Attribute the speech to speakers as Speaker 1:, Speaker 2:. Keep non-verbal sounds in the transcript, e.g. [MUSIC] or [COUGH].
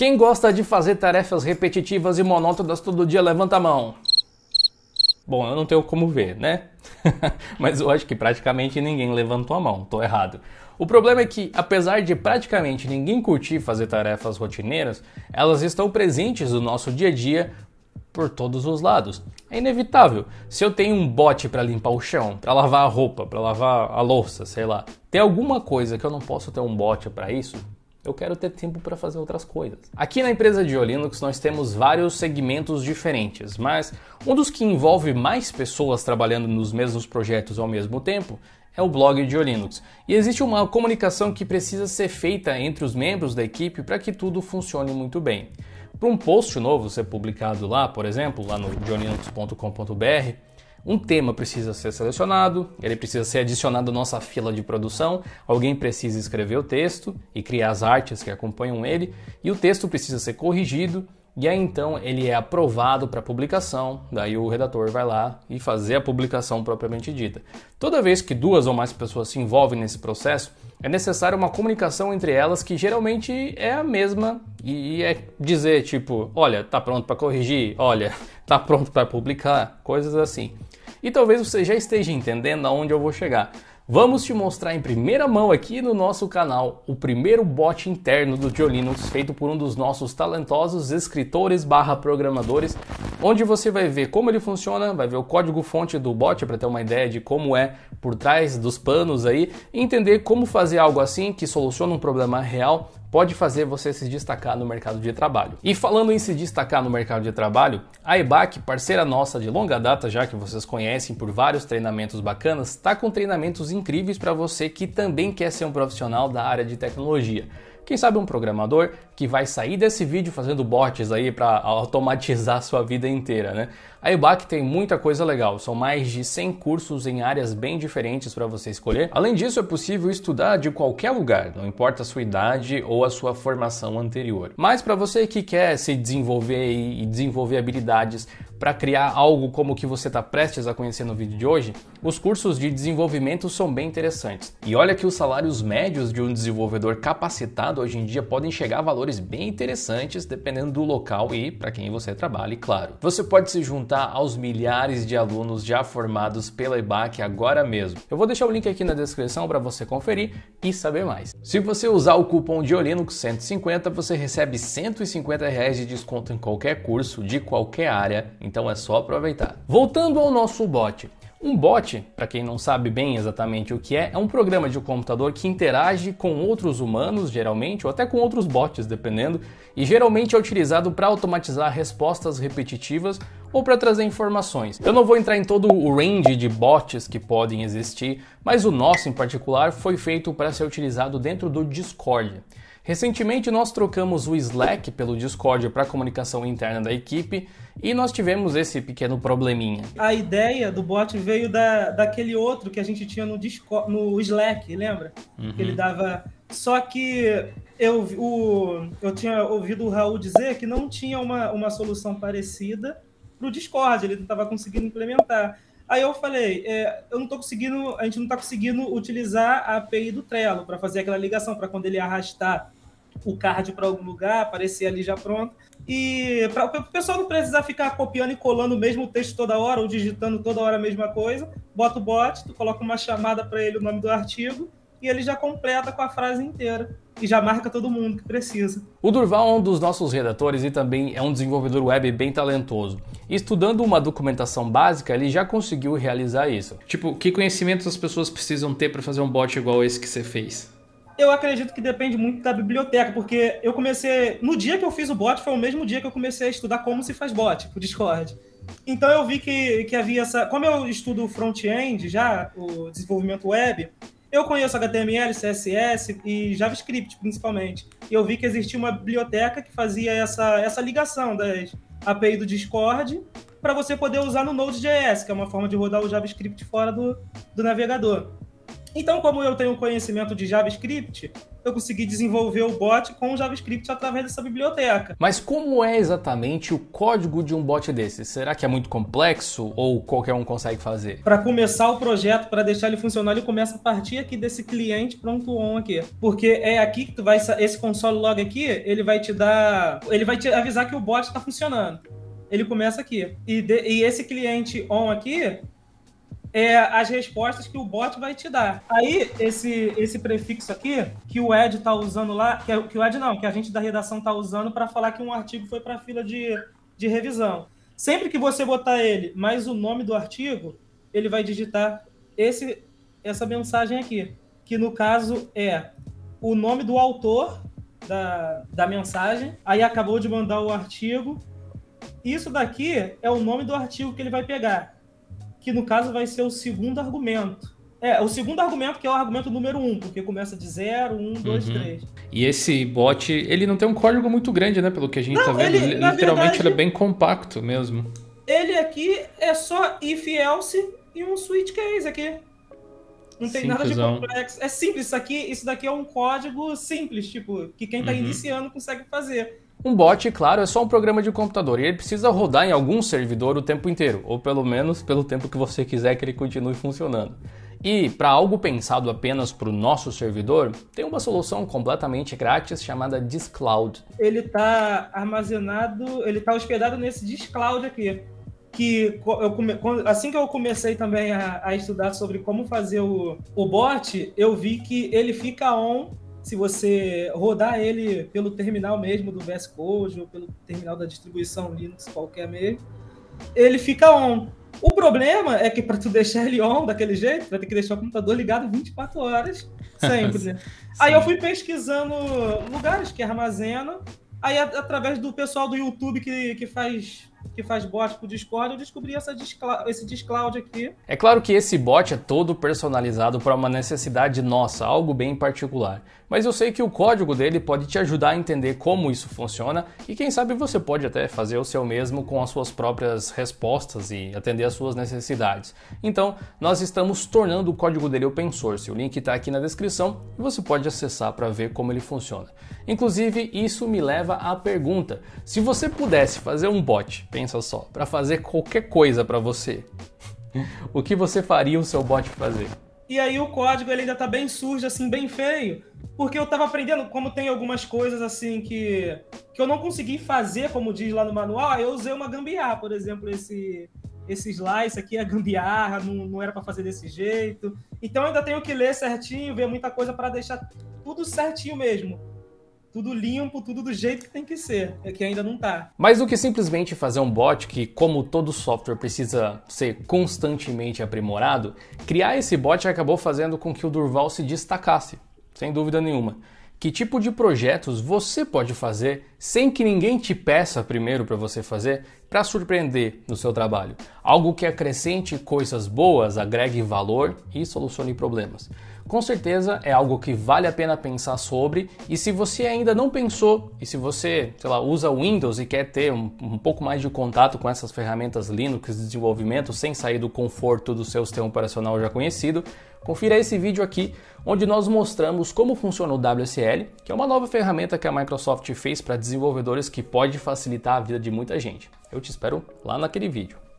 Speaker 1: Quem gosta de fazer tarefas repetitivas e monótonas todo dia, levanta a mão. Bom, eu não tenho como ver, né? [LAUGHS] Mas eu acho que praticamente ninguém levantou a mão, tô errado. O problema é que, apesar de praticamente ninguém curtir fazer tarefas rotineiras, elas estão presentes no nosso dia a dia por todos os lados. É inevitável. Se eu tenho um bote para limpar o chão, para lavar a roupa, para lavar a louça, sei lá, tem alguma coisa que eu não posso ter um bote para isso? Eu quero ter tempo para fazer outras coisas. Aqui na empresa de Linux nós temos vários segmentos diferentes, mas um dos que envolve mais pessoas trabalhando nos mesmos projetos ao mesmo tempo é o blog de Linux. E existe uma comunicação que precisa ser feita entre os membros da equipe para que tudo funcione muito bem. Para um post novo ser publicado lá, por exemplo, lá no johnlinux.com.br, um tema precisa ser selecionado, ele precisa ser adicionado à nossa fila de produção, alguém precisa escrever o texto e criar as artes que acompanham ele, e o texto precisa ser corrigido, e aí então ele é aprovado para publicação, daí o redator vai lá e fazer a publicação propriamente dita. Toda vez que duas ou mais pessoas se envolvem nesse processo, é necessária uma comunicação entre elas que geralmente é a mesma e é dizer tipo, olha, tá pronto para corrigir, olha, [LAUGHS] tá pronto para publicar, coisas assim e talvez você já esteja entendendo aonde eu vou chegar. Vamos te mostrar em primeira mão aqui no nosso canal o primeiro bot interno do Joe Linux feito por um dos nossos talentosos escritores programadores, onde você vai ver como ele funciona, vai ver o código fonte do bot para ter uma ideia de como é por trás dos panos aí, entender como fazer algo assim que soluciona um problema real pode fazer você se destacar no mercado de trabalho. E falando em se destacar no mercado de trabalho, a EBAC, parceira nossa de longa data já que vocês conhecem por vários treinamentos bacanas, está com treinamentos incríveis para você que também quer ser um profissional da área de tecnologia. Quem sabe um programador, que vai sair desse vídeo fazendo bots aí para automatizar sua vida inteira, né? A IBAC tem muita coisa legal, são mais de 100 cursos em áreas bem diferentes para você escolher. Além disso, é possível estudar de qualquer lugar, não importa a sua idade ou a sua formação anterior. Mas para você que quer se desenvolver e desenvolver habilidades para criar algo como o que você está prestes a conhecer no vídeo de hoje, os cursos de desenvolvimento são bem interessantes. E olha que os salários médios de um desenvolvedor capacitado hoje em dia podem chegar a valores valores bem interessantes, dependendo do local e para quem você trabalha, claro. Você pode se juntar aos milhares de alunos já formados pela EBAC agora mesmo. Eu vou deixar o link aqui na descrição para você conferir e saber mais. Se você usar o cupom DIOLINUX150, você recebe 150 reais de desconto em qualquer curso, de qualquer área, então é só aproveitar. Voltando ao nosso bot, um bot, para quem não sabe bem exatamente o que é, é um programa de computador que interage com outros humanos, geralmente, ou até com outros bots, dependendo, e geralmente é utilizado para automatizar respostas repetitivas ou para trazer informações. Eu não vou entrar em todo o range de bots que podem existir, mas o nosso em particular foi feito para ser utilizado dentro do Discord. Recentemente nós trocamos o Slack pelo Discord para comunicação interna da equipe e nós tivemos esse pequeno probleminha.
Speaker 2: A ideia do bot veio da, daquele outro que a gente tinha no, Discord, no Slack, lembra? Uhum. Que ele dava. Só que eu, o, eu tinha ouvido o Raul dizer que não tinha uma, uma solução parecida para o Discord, ele não estava conseguindo implementar. Aí eu falei, é, eu não tô conseguindo, a gente não está conseguindo utilizar a API do Trello para fazer aquela ligação, para quando ele arrastar o card para algum lugar, aparecer ali já pronto. E para o pessoal não precisar ficar copiando e colando o mesmo texto toda hora ou digitando toda hora a mesma coisa, bota o bot, tu coloca uma chamada para ele o nome do artigo e ele já completa com a frase inteira
Speaker 1: e já marca todo mundo que precisa. O Durval é um dos nossos redatores e também é um desenvolvedor web bem talentoso. Estudando uma documentação básica, ele já conseguiu realizar isso. Tipo, que conhecimentos as pessoas precisam ter para fazer um bot igual esse que você fez?
Speaker 2: Eu acredito que depende muito da biblioteca, porque eu comecei. No dia que eu fiz o bot, foi o mesmo dia que eu comecei a estudar como se faz bot pro Discord. Então eu vi que, que havia essa. Como eu estudo front-end já, o desenvolvimento web, eu conheço HTML, CSS e JavaScript principalmente. E eu vi que existia uma biblioteca que fazia essa, essa ligação das API do Discord para você poder usar no Node.js, que é uma forma de rodar o JavaScript fora do, do navegador. Então, como eu tenho
Speaker 1: conhecimento de JavaScript, eu consegui desenvolver o bot com o JavaScript através dessa biblioteca. Mas como é exatamente o código de um bot desse? Será que é muito complexo ou qualquer um consegue fazer? Para começar o projeto, para deixar ele funcionar, ele começa a partir aqui desse
Speaker 2: cliente pronto on aqui, porque é aqui que tu vai esse console log aqui, ele vai te dar, ele vai te avisar que o bot está funcionando. Ele começa aqui e, de, e esse cliente on aqui é, as respostas que o bot vai te dar. Aí, esse, esse prefixo aqui, que o Ed tá usando lá, que, é que o Ed não, que a gente da redação tá usando para falar que um artigo foi para fila de, de revisão. Sempre que você botar ele mais o nome do artigo, ele vai digitar esse, essa mensagem aqui, que no caso é o nome do autor da, da mensagem, aí acabou de mandar o artigo. Isso daqui é o nome do artigo que ele vai pegar que no caso vai ser o segundo argumento. É, o segundo argumento, que é o argumento número um, porque começa de 0, 1, 2, 3.
Speaker 1: E esse bot, ele não tem um código muito grande, né? Pelo que a gente não, tá vendo. Ele, Literalmente verdade, ele é bem compacto mesmo.
Speaker 2: Ele aqui é só if else e um switch case aqui. Não tem Simplesão. nada de complexo. É simples isso aqui. Isso daqui é um código simples, tipo, que quem tá uhum. iniciando consegue fazer.
Speaker 1: Um bot, claro, é só um programa de computador e ele precisa rodar em algum servidor o tempo inteiro, ou pelo menos pelo tempo que você quiser que ele continue funcionando. E para algo pensado apenas para o nosso servidor, tem uma solução completamente grátis chamada Discloud. Ele está
Speaker 2: armazenado, ele está hospedado nesse Discloud aqui. Que eu, assim que eu comecei também a, a estudar sobre como fazer o, o bot, eu vi que ele fica on se você rodar ele pelo terminal mesmo do VS Code ou pelo terminal da distribuição Linux qualquer mesmo, ele fica on. O problema é que para tu deixar ele on daquele jeito, vai ter que deixar o computador ligado 24 horas sempre. Né? [LAUGHS] Aí eu fui pesquisando lugares que armazenam, aí através do pessoal do YouTube que, que faz que faz bot pro Discord, eu descobri essa discla esse Discloud aqui.
Speaker 1: É claro que esse bot é todo personalizado para uma necessidade nossa, algo bem particular. Mas eu sei que o código dele pode te ajudar a entender como isso funciona e quem sabe você pode até fazer o seu mesmo com as suas próprias respostas e atender às suas necessidades. Então, nós estamos tornando o código dele open source. O link está aqui na descrição e você pode acessar para ver como ele funciona. Inclusive, isso me leva à pergunta: se você pudesse fazer um bot pensa só, para fazer qualquer coisa para você, [LAUGHS] o que você faria o seu bot fazer?
Speaker 2: E aí o código ele ainda tá bem sujo, assim, bem feio, porque eu tava aprendendo, como tem algumas coisas assim que, que eu não consegui fazer, como diz lá no manual, ah, eu usei uma gambiarra, por exemplo, esse esse slice aqui é gambiarra, não, não era para fazer desse jeito. Então ainda tenho que ler certinho, ver muita coisa para deixar tudo certinho mesmo tudo limpo, tudo do jeito que tem que ser, é que ainda não tá.
Speaker 1: Mais do que simplesmente fazer um bot que, como todo software precisa ser constantemente aprimorado, criar esse bot acabou fazendo com que o Durval se destacasse, sem dúvida nenhuma. Que tipo de projetos você pode fazer sem que ninguém te peça primeiro para você fazer para surpreender no seu trabalho. Algo que acrescente coisas boas, agregue valor e solucione problemas. Com certeza é algo que vale a pena pensar sobre, e se você ainda não pensou, e se você, sei lá, usa Windows e quer ter um, um pouco mais de contato com essas ferramentas Linux de desenvolvimento sem sair do conforto do seu sistema operacional já conhecido, confira esse vídeo aqui onde nós mostramos como funciona o WSL, que é uma nova ferramenta que a Microsoft fez para desenvolvedores que pode facilitar a vida de muita gente. Eu te espero lá naquele vídeo.